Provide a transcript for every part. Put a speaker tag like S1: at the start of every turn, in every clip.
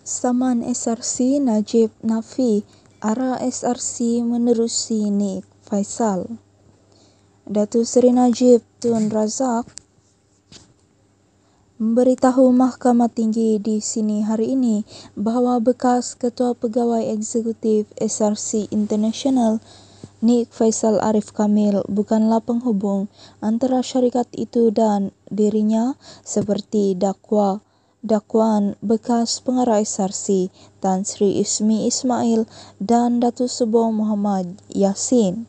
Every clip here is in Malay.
S1: Saman SRC Najib Nafi, arah SRC menerusi Nik Faisal. Datu Seri Najib Tun Razak memberitahu Mahkamah Tinggi di sini hari ini bahawa bekas Ketua Pegawai Eksekutif SRC International Nik Faisal Arif Kamil bukanlah penghubung antara syarikat itu dan dirinya seperti dakwa dakwaan bekas pengarah SRC Tan Sri Ismi Ismail dan Datu Subo Muhammad Yasin.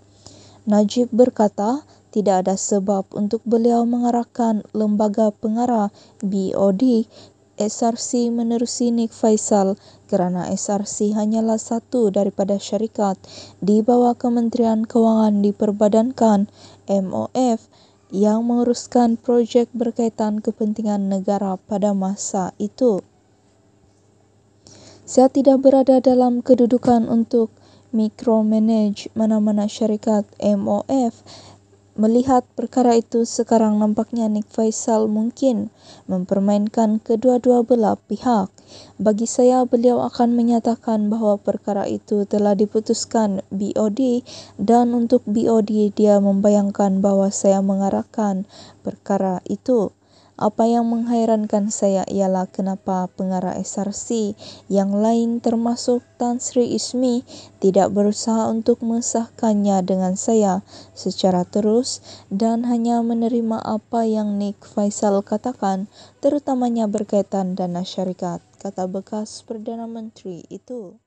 S1: Najib berkata tidak ada sebab untuk beliau mengarahkan lembaga pengarah BOD SRC menerusi Nik Faisal kerana SRC hanyalah satu daripada syarikat di bawah Kementerian Kewangan diperbadankan MOF yang menguruskan projek berkaitan kepentingan negara pada masa itu. Saya tidak berada dalam kedudukan untuk micromanage mana-mana syarikat MOF melihat perkara itu sekarang nampaknya Nick Faisal mungkin mempermainkan kedua-dua belah pihak. Bagi saya beliau akan menyatakan bahawa perkara itu telah diputuskan BOD dan untuk BOD dia membayangkan bahawa saya mengarahkan perkara itu. Apa yang menghairankan saya ialah kenapa pengarah SRC yang lain termasuk Tan Sri Ismi tidak berusaha untuk mengesahkannya dengan saya secara terus dan hanya menerima apa yang Nick Faisal katakan terutamanya berkaitan dana syarikat kata bekas Perdana Menteri itu.